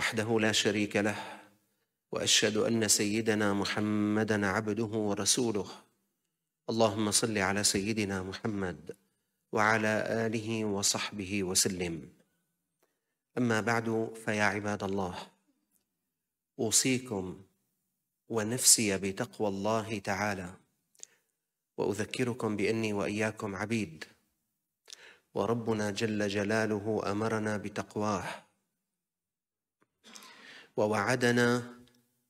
وحده لا شريك له واشهد ان سيدنا محمدا عبده ورسوله اللهم صل على سيدنا محمد وعلى اله وصحبه وسلم اما بعد فيا عباد الله اوصيكم ونفسي بتقوى الله تعالى واذكركم باني واياكم عبيد وربنا جل جلاله امرنا بتقواه ووعدنا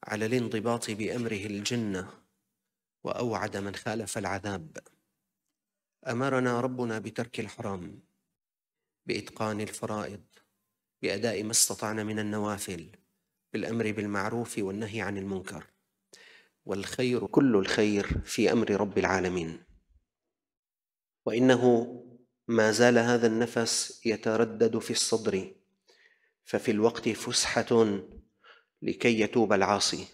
على الانضباط بامره الجنه واوعد من خالف العذاب امرنا ربنا بترك الحرام باتقان الفرائض باداء ما استطعنا من النوافل بالامر بالمعروف والنهي عن المنكر والخير كل الخير في امر رب العالمين وانه ما زال هذا النفس يتردد في الصدر ففي الوقت فسحه لكي يتوب العاصي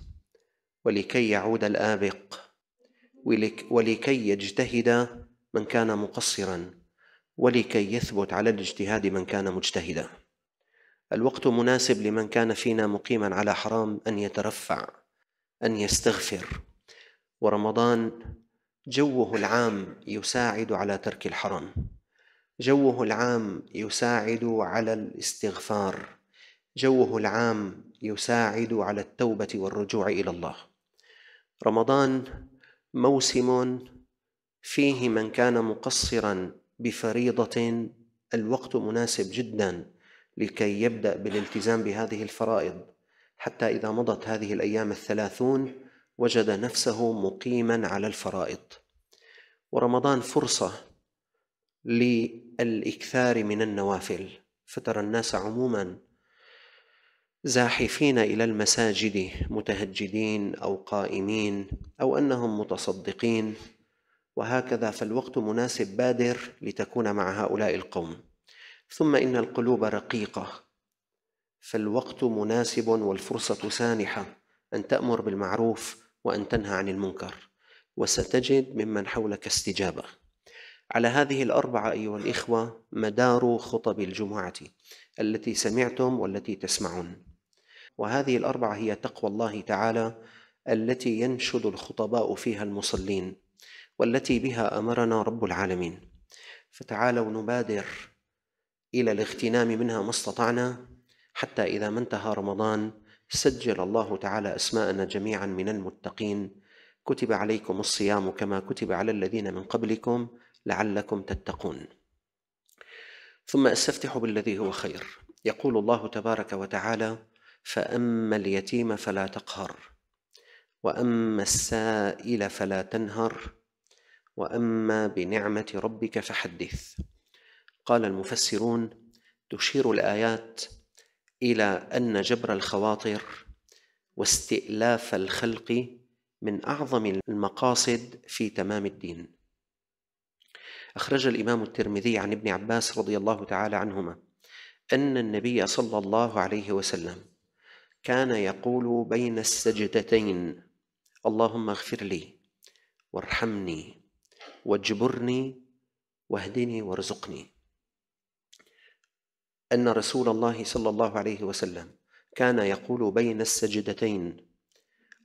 ولكي يعود الآبق ولكي يجتهد من كان مقصرا ولكي يثبت على الاجتهاد من كان مجتهدا الوقت مناسب لمن كان فينا مقيما على حرام ان يترفع ان يستغفر ورمضان جوه العام يساعد على ترك الحرام جوه العام يساعد على الاستغفار جوه العام يساعد على التوبه والرجوع الى الله رمضان موسم فيه من كان مقصرا بفريضه الوقت مناسب جدا لكي يبدا بالالتزام بهذه الفرائض حتى اذا مضت هذه الايام الثلاثون وجد نفسه مقيما على الفرائض ورمضان فرصه للاكثار من النوافل فترى الناس عموما زاحفين الى المساجد متهجدين او قائمين او انهم متصدقين وهكذا فالوقت مناسب بادر لتكون مع هؤلاء القوم ثم ان القلوب رقيقه فالوقت مناسب والفرصه سانحه ان تامر بالمعروف وان تنهى عن المنكر وستجد ممن حولك استجابه على هذه الاربعه ايها الاخوه مدار خطب الجمعه التي سمعتم والتي تسمعون وهذه الاربعه هي تقوى الله تعالى التي ينشد الخطباء فيها المصلين والتي بها امرنا رب العالمين فتعالوا نبادر الى الاغتنام منها ما استطعنا حتى اذا ما انتهى رمضان سجل الله تعالى اسماءنا جميعا من المتقين كتب عليكم الصيام كما كتب على الذين من قبلكم لعلكم تتقون ثم استفتح بالذي هو خير يقول الله تبارك وتعالى فاما اليتيم فلا تقهر واما السائل فلا تنهر واما بنعمه ربك فحدث قال المفسرون تشير الايات الى ان جبر الخواطر واستئلاف الخلق من اعظم المقاصد في تمام الدين اخرج الامام الترمذي عن ابن عباس رضي الله تعالى عنهما ان النبي صلى الله عليه وسلم كان يقول بين السجدتين اللهم اغفر لي وارحمني واجبرني واهدني وارزقني ان رسول الله صلى الله عليه وسلم كان يقول بين السجدتين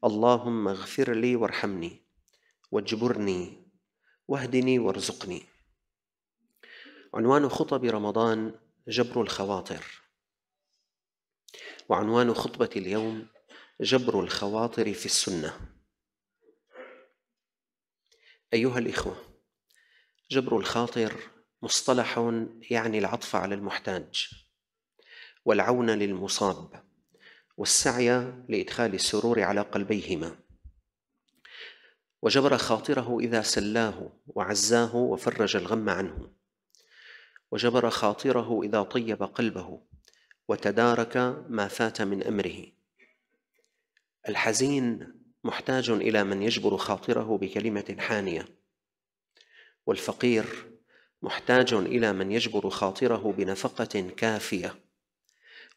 اللهم اغفر لي وارحمني واجبرني واهدني وارزقني عنوان خطب رمضان جبر الخواطر وعنوان خطبة اليوم جبر الخواطر في السنة أيها الإخوة جبر الخاطر مصطلح يعني العطف على المحتاج والعون للمصاب والسعي لإدخال السرور على قلبيهما وجبر خاطره إذا سلاه وعزاه وفرج الغم عنه وجبر خاطره إذا طيب قلبه وتدارك ما فات من امره الحزين محتاج الى من يجبر خاطره بكلمه حانيه والفقير محتاج الى من يجبر خاطره بنفقه كافيه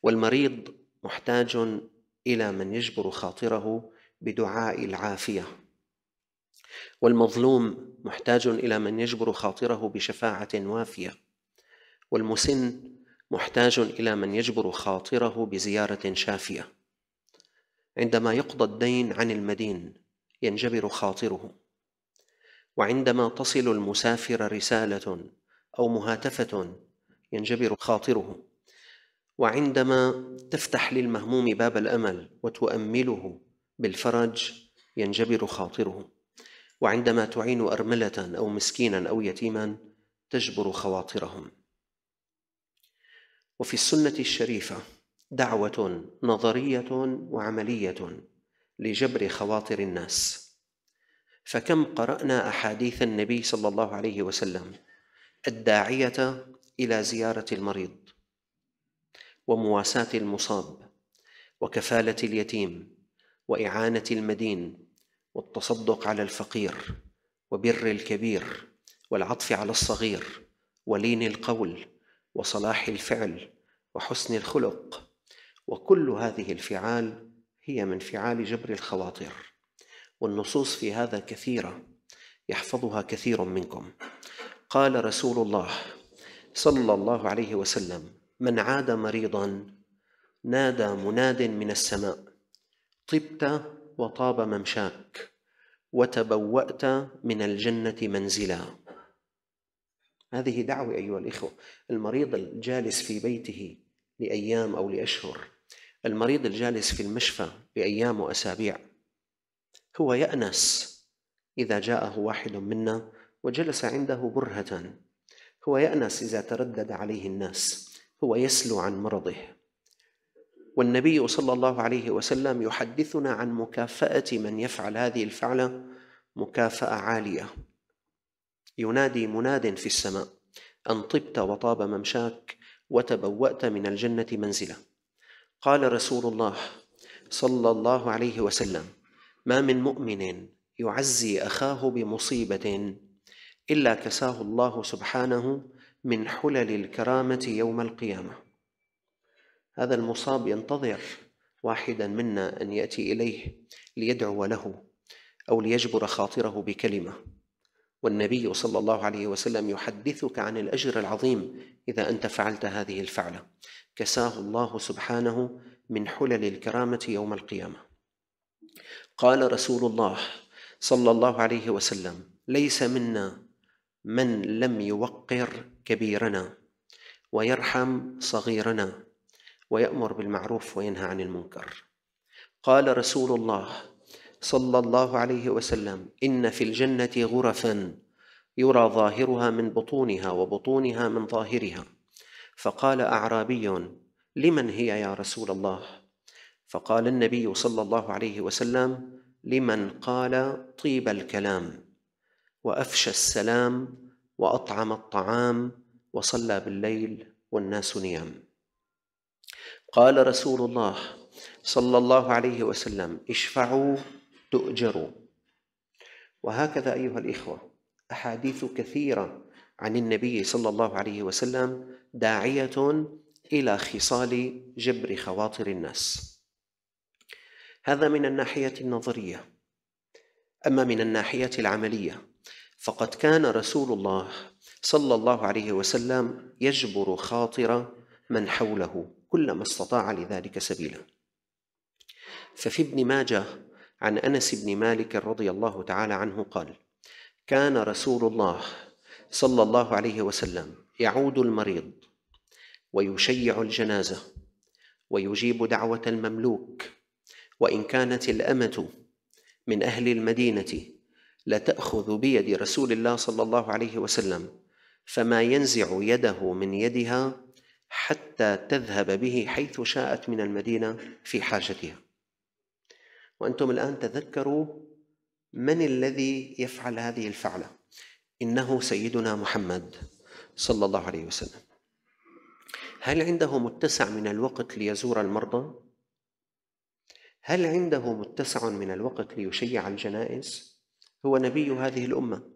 والمريض محتاج الى من يجبر خاطره بدعاء العافيه والمظلوم محتاج الى من يجبر خاطره بشفاعه وافيه والمسن محتاج إلى من يجبر خاطره بزيارة شافية عندما يقضى الدين عن المدين ينجبر خاطره وعندما تصل المسافر رسالة أو مهاتفة ينجبر خاطره وعندما تفتح للمهموم باب الأمل وتؤمله بالفرج ينجبر خاطره وعندما تعين أرملة أو مسكينا أو يتيما تجبر خواطرهم وفي السنه الشريفه دعوه نظريه وعمليه لجبر خواطر الناس فكم قرانا احاديث النبي صلى الله عليه وسلم الداعيه الى زياره المريض ومواساه المصاب وكفاله اليتيم واعانه المدين والتصدق على الفقير وبر الكبير والعطف على الصغير ولين القول وصلاح الفعل وحسن الخلق وكل هذه الفعال هي من فعال جبر الخواطر والنصوص في هذا كثيره يحفظها كثير منكم قال رسول الله صلى الله عليه وسلم من عاد مريضا نادى مناد من السماء طبت وطاب ممشاك وتبوات من الجنه منزلا هذه دعوة أيها الإخوة المريض الجالس في بيته لأيام أو لأشهر المريض الجالس في المشفى لأيام وأسابيع هو يأنس إذا جاءه واحد منا وجلس عنده برهة هو يأنس إذا تردد عليه الناس هو يسلو عن مرضه والنبي صلى الله عليه وسلم يحدثنا عن مكافأة من يفعل هذه الفعلة مكافأة عالية ينادي مناد في السماء أن طبت وطاب ممشاك وتبوأت من الجنة منزله قال رسول الله صلى الله عليه وسلم ما من مؤمن يعزي أخاه بمصيبة إلا كساه الله سبحانه من حلل الكرامة يوم القيامة هذا المصاب ينتظر واحدا منا أن يأتي إليه ليدعو له أو ليجبر خاطره بكلمة والنبي صلى الله عليه وسلم يحدثك عن الاجر العظيم اذا انت فعلت هذه الفعله كساه الله سبحانه من حلل الكرامه يوم القيامه قال رسول الله صلى الله عليه وسلم ليس منا من لم يوقر كبيرنا ويرحم صغيرنا ويامر بالمعروف وينهى عن المنكر قال رسول الله صلى الله عليه وسلم إن في الجنة غرفا يرى ظاهرها من بطونها وبطونها من ظاهرها فقال أعرابي لمن هي يا رسول الله فقال النبي صلى الله عليه وسلم لمن قال طيب الكلام وافشى السلام واطعم الطعام وصلى بالليل والناس نيام قال رسول الله صلى الله عليه وسلم اشفعوا تؤجروا وهكذا أيها الإخوة أحاديث كثيرة عن النبي صلى الله عليه وسلم داعية إلى خصال جبر خواطر الناس هذا من الناحية النظرية أما من الناحية العملية فقد كان رسول الله صلى الله عليه وسلم يجبر خاطر من حوله كلما استطاع لذلك سبيلا ففي ابن ماجه عن انس بن مالك رضي الله تعالى عنه قال كان رسول الله صلى الله عليه وسلم يعود المريض ويشيع الجنازه ويجيب دعوه المملوك وان كانت الامه من اهل المدينه لتاخذ بيد رسول الله صلى الله عليه وسلم فما ينزع يده من يدها حتى تذهب به حيث شاءت من المدينه في حاجتها وأنتم الآن تذكروا من الذي يفعل هذه الفعلة إنه سيدنا محمد صلى الله عليه وسلم هل عنده متسع من الوقت ليزور المرضى؟ هل عنده متسع من الوقت ليشيع الجنائز؟ هو نبي هذه الأمة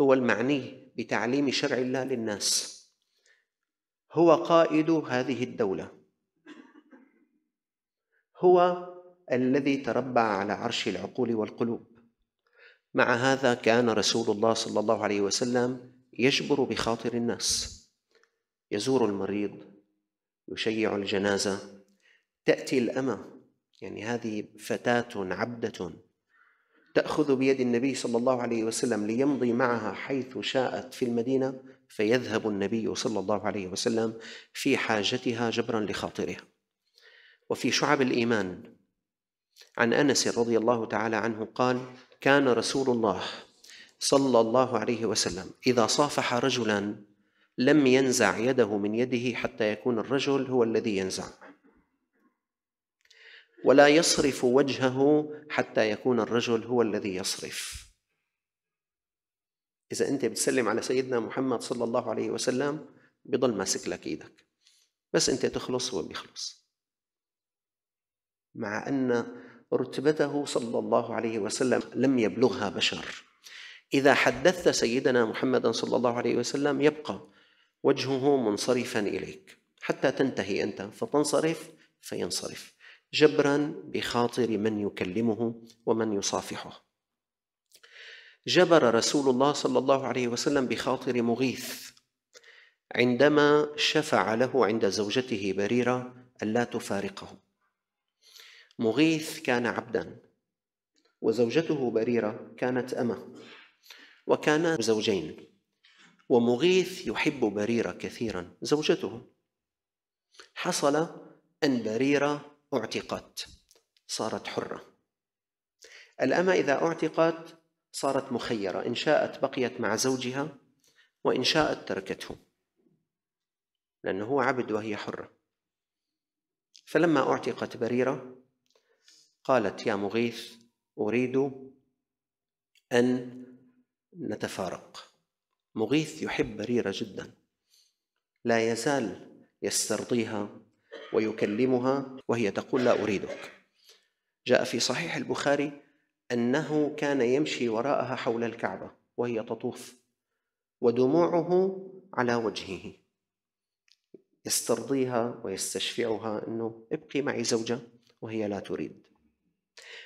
هو المعني بتعليم شرع الله للناس هو قائد هذه الدولة هو الذي تربع على عرش العقول والقلوب مع هذا كان رسول الله صلى الله عليه وسلم يجبر بخاطر الناس يزور المريض يشيع الجنازه تاتي الامه يعني هذه فتاه عبده تاخذ بيد النبي صلى الله عليه وسلم ليمضي معها حيث شاءت في المدينه فيذهب النبي صلى الله عليه وسلم في حاجتها جبرا لخاطرها وفي شعب الايمان عن انس رضي الله تعالى عنه قال كان رسول الله صلى الله عليه وسلم اذا صافح رجلا لم ينزع يده من يده حتى يكون الرجل هو الذي ينزع ولا يصرف وجهه حتى يكون الرجل هو الذي يصرف اذا انت بتسلم على سيدنا محمد صلى الله عليه وسلم بضل ماسك لك ايدك بس انت تخلص هو بيخلص مع ان رتبته صلى الله عليه وسلم لم يبلغها بشر إذا حدثت سيدنا محمدا صلى الله عليه وسلم يبقى وجهه منصرفا إليك حتى تنتهي أنت فتنصرف فينصرف جبرا بخاطر من يكلمه ومن يصافحه جبر رسول الله صلى الله عليه وسلم بخاطر مغيث عندما شفع له عند زوجته بريرة ألا تفارقه مغيث كان عبدا وزوجته بريرة كانت اما وكانا زوجين ومغيث يحب بريرة كثيرا زوجته حصل أن بريرة اعتقت صارت حرة الاما إذا اعتقت صارت مخيرة إن شاءت بقيت مع زوجها وإن شاءت تركته لأنه هو عبد وهي حرة فلما اعتقت بريرة قالت يا مغيث أريد أن نتفارق مغيث يحب بريرة جدا لا يزال يسترضيها ويكلمها وهي تقول لا أريدك جاء في صحيح البخاري أنه كان يمشي وراءها حول الكعبة وهي تطوف ودموعه على وجهه يسترضيها ويستشفعها أنه ابقي معي زوجة وهي لا تريد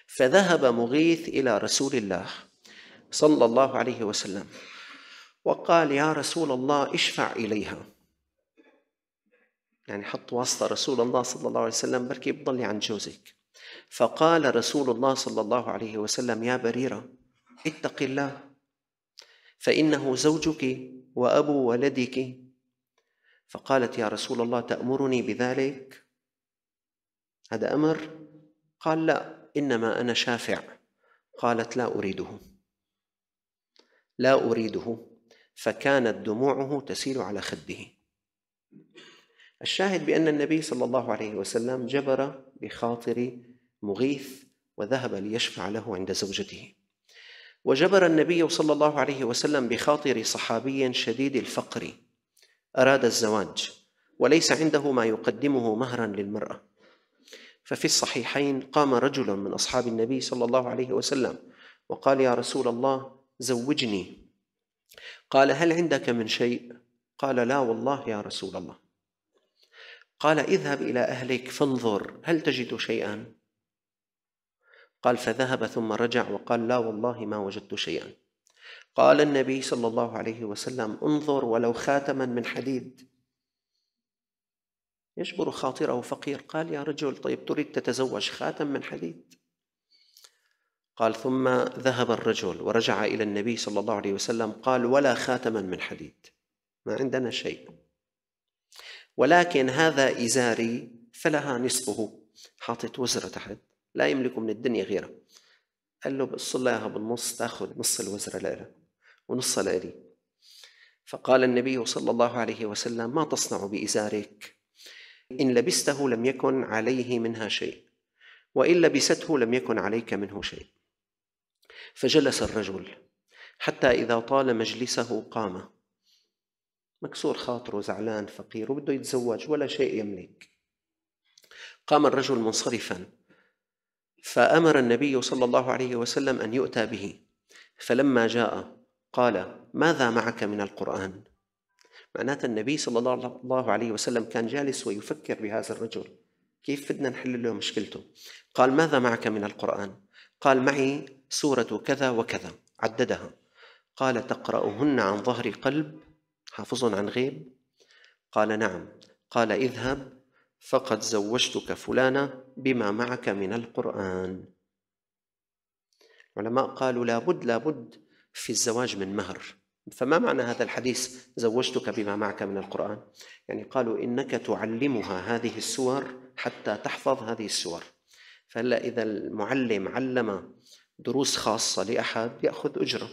فذهب مغيث الى رسول الله صلى الله عليه وسلم وقال يا رسول الله اشفع اليها يعني حط واسطه رسول الله صلى الله عليه وسلم بركي بضلي عن جوزك فقال رسول الله صلى الله عليه وسلم يا بريره اتق الله فانه زوجك وابو ولدك فقالت يا رسول الله تامرني بذلك هذا امر قال لا انما انا شافع قالت لا اريده لا اريده فكانت دموعه تسيل على خده الشاهد بان النبي صلى الله عليه وسلم جبر بخاطر مغيث وذهب ليشفع له عند زوجته وجبر النبي صلى الله عليه وسلم بخاطر صحابي شديد الفقر اراد الزواج وليس عنده ما يقدمه مهرا للمراه ففي الصحيحين قام رجل من اصحاب النبي صلى الله عليه وسلم وقال يا رسول الله زوجني قال هل عندك من شيء قال لا والله يا رسول الله قال اذهب الى اهلك فانظر هل تجد شيئا قال فذهب ثم رجع وقال لا والله ما وجدت شيئا قال النبي صلى الله عليه وسلم انظر ولو خاتما من حديد يجبر خاطره فقير قال يا رجل طيب تريد تتزوج خاتم من حديد قال ثم ذهب الرجل ورجع إلى النبي صلى الله عليه وسلم قال ولا خاتما من حديد ما عندنا شيء ولكن هذا إزاري فلها نصفه حاطط وزرة تحت لا يملك من الدنيا غيره قال له بصلها بالنص تاخذ نص الوزرة لها ونصها لإلي فقال النبي صلى الله عليه وسلم ما تصنع بإزارك إن لبسته لم يكن عليه منها شيء وإن لبسته لم يكن عليك منه شيء فجلس الرجل حتى إذا طال مجلسه قام مكسور خاطره زعلان فقير وبده يتزوج ولا شيء يملك قام الرجل منصرفا فأمر النبي صلى الله عليه وسلم أن يؤتى به فلما جاء قال ماذا معك من القرآن معناته النبي صلى الله عليه وسلم كان جالس ويفكر بهذا الرجل كيف بدنا نحل له مشكلته قال ماذا معك من القرآن قال معي سورة كذا وكذا عددها قال تقرأهن عن ظهر قلب حافظ عن غيب قال نعم قال اذهب فقد زوجتك فلانة بما معك من القرآن العلماء قالوا لابد لابد في الزواج من مهر فما معنى هذا الحديث زوجتك بما معك من القرآن يعني قالوا إنك تعلمها هذه السور حتى تحفظ هذه السور فهلا إذا المعلم علم دروس خاصة لأحد يأخذ أجرة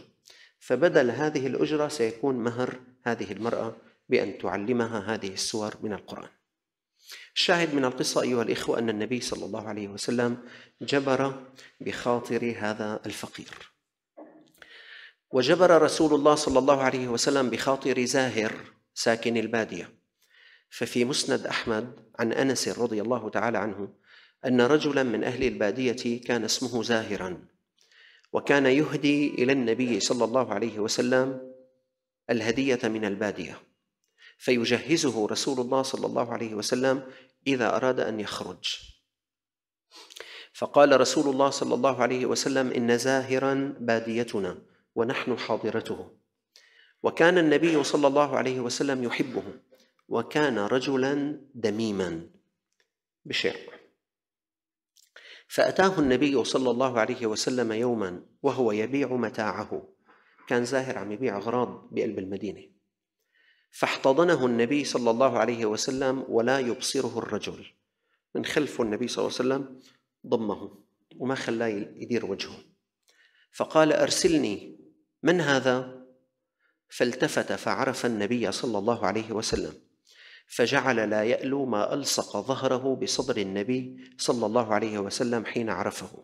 فبدل هذه الأجرة سيكون مهر هذه المرأة بأن تعلمها هذه السور من القرآن الشاهد من القصة أيها الإخوة أن النبي صلى الله عليه وسلم جبر بخاطر هذا الفقير وجبر رسول الله صلى الله عليه وسلم بخاطر زاهر ساكن الباديه ففي مسند احمد عن انس رضي الله تعالى عنه ان رجلا من اهل الباديه كان اسمه زاهرا وكان يهدي الى النبي صلى الله عليه وسلم الهديه من الباديه فيجهزه رسول الله صلى الله عليه وسلم اذا اراد ان يخرج فقال رسول الله صلى الله عليه وسلم ان زاهرا باديتنا ونحن حاضرته وكان النبي صلى الله عليه وسلم يحبه وكان رجلا دميما بشع فأتاه النبي صلى الله عليه وسلم يوما وهو يبيع متاعه كان زاهر عم يبيع أغراض بقلب المدينة فاحتضنه النبي صلى الله عليه وسلم ولا يبصره الرجل من خلفه النبي صلى الله عليه وسلم ضمه وما خلاه يدير وجهه فقال أرسلني من هذا فالتفت فعرف النبي صلى الله عليه وسلم فجعل لا يألو ما ألصق ظهره بصدر النبي صلى الله عليه وسلم حين عرفه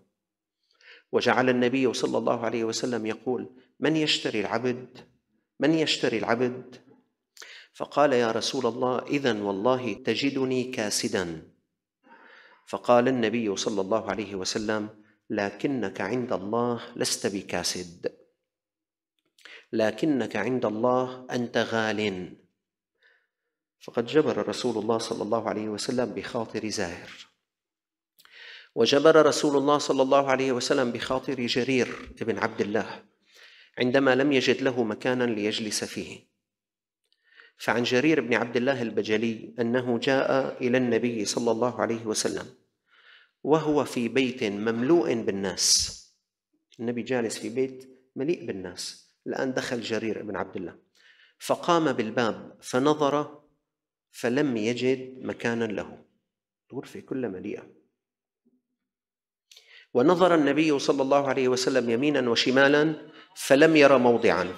وجعل النبي صلى الله عليه وسلم يقول من يشتري العبد من يشتري العبد فقال يا رسول الله إذا والله تجدني كاسدا فقال النبي صلى الله عليه وسلم لكنك عند الله لست بكاسد لكنك عند الله أنت غال فقد جبر رسول الله صلى الله عليه وسلم بخاطر زاهر وجبر رسول الله صلى الله عليه وسلم بخاطر جرير بن عبد الله عندما لم يجد له مكانا ليجلس فيه فعن جرير بن عبد الله البجلي انه جاء الى النبي صلى الله عليه وسلم وهو في بيت مملوء بالناس النبي جالس في بيت مليء بالناس الآن دخل جرير بن عبد الله فقام بالباب فنظر فلم يجد مكانا له الغرفة كلها مليئة ونظر النبي صلى الله عليه وسلم يمينا وشمالا فلم ير موضعا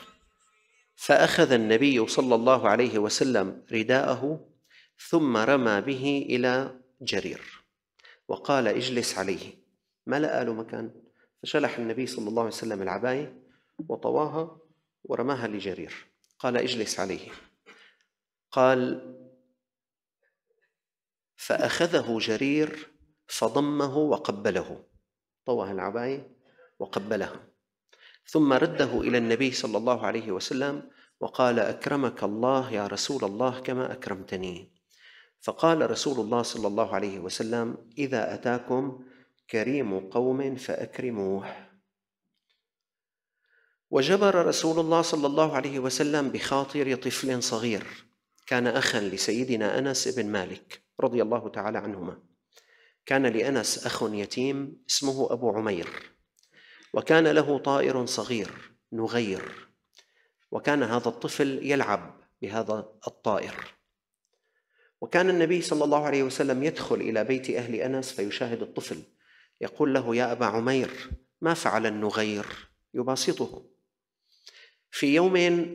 فأخذ النبي صلى الله عليه وسلم رداءه ثم رمى به إلى جرير وقال اجلس عليه ما لقى له مكان فشلح النبي صلى الله عليه وسلم العباية وطواها ورماها لجرير قال اجلس عليه قال فأخذه جرير فضمه وقبله طوى العباية وقبلها ثم رده إلى النبي صلى الله عليه وسلم وقال أكرمك الله يا رسول الله كما أكرمتني فقال رسول الله صلى الله عليه وسلم إذا أتاكم كريم قوم فأكرموه وجبر رسول الله صلى الله عليه وسلم بخاطر طفل صغير كان اخا لسيدنا انس بن مالك رضي الله تعالى عنهما كان لانس اخ يتيم اسمه ابو عمير وكان له طائر صغير نغير وكان هذا الطفل يلعب بهذا الطائر وكان النبي صلى الله عليه وسلم يدخل الى بيت اهل انس فيشاهد الطفل يقول له يا ابا عمير ما فعل النغير يباسطه في يوم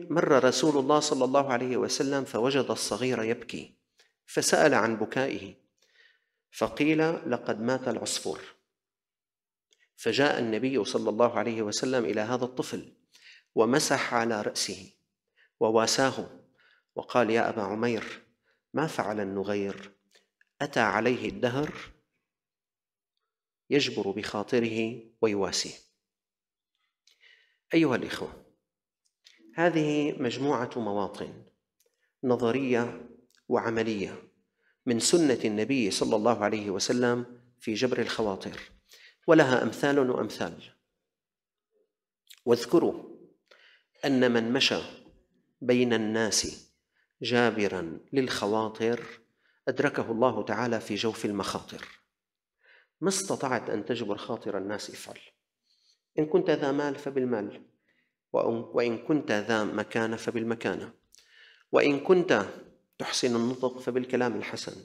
مر رسول الله صلى الله عليه وسلم فوجد الصغير يبكي فسأل عن بكائه فقيل لقد مات العصفور فجاء النبي صلى الله عليه وسلم إلى هذا الطفل ومسح على رأسه وواساه وقال يا أبا عمير ما فعل النغير أتى عليه الدهر يجبر بخاطره ويواسيه أيها الإخوة هذه مجموعة مواطن نظرية وعملية من سنة النبي صلى الله عليه وسلم في جبر الخواطر ولها أمثال وأمثال واذكروا أن من مشى بين الناس جابرا للخواطر أدركه الله تعالى في جوف المخاطر ما استطعت أن تجبر خاطر الناس افعل إن كنت ذا مال فبالمال وإن كنت ذا مكانة فبالمكانة وإن كنت تحسن النطق فبالكلام الحسن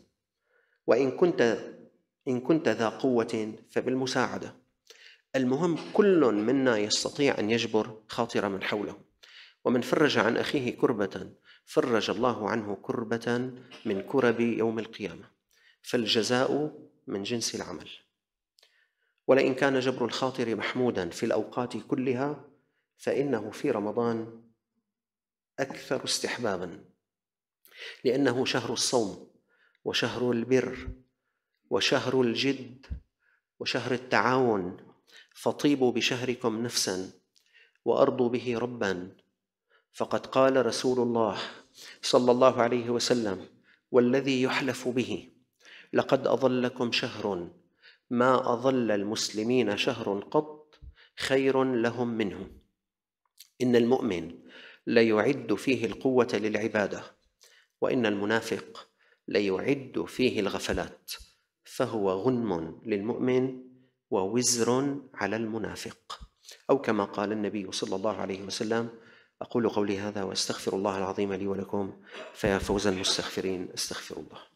وإن كنت إن كنت ذا قوة فبالمساعدة المهم كل منا يستطيع أن يجبر خاطر من حوله ومن فرج عن أخيه كربة فرج الله عنه كربة من كرب يوم القيامة فالجزاء من جنس العمل ولئن كان جبر الخاطر محمودا في الأوقات كلها فإنه في رمضان أكثر استحبابا لأنه شهر الصوم وشهر البر وشهر الجد وشهر التعاون فطيبوا بشهركم نفسا وارضوا به ربا فقد قال رسول الله صلى الله عليه وسلم والذي يحلف به لقد اظلكم شهر ما اظل المسلمين شهر قط خير لهم منه إن المؤمن ليعد فيه القوة للعبادة وإن المنافق ليعد فيه الغفلات فهو غنم للمؤمن ووزر على المنافق أو كما قال النبي صلى الله عليه وسلم أقول قولي هذا وأستغفر الله العظيم لي ولكم فيا فوز المستغفرين استغفر الله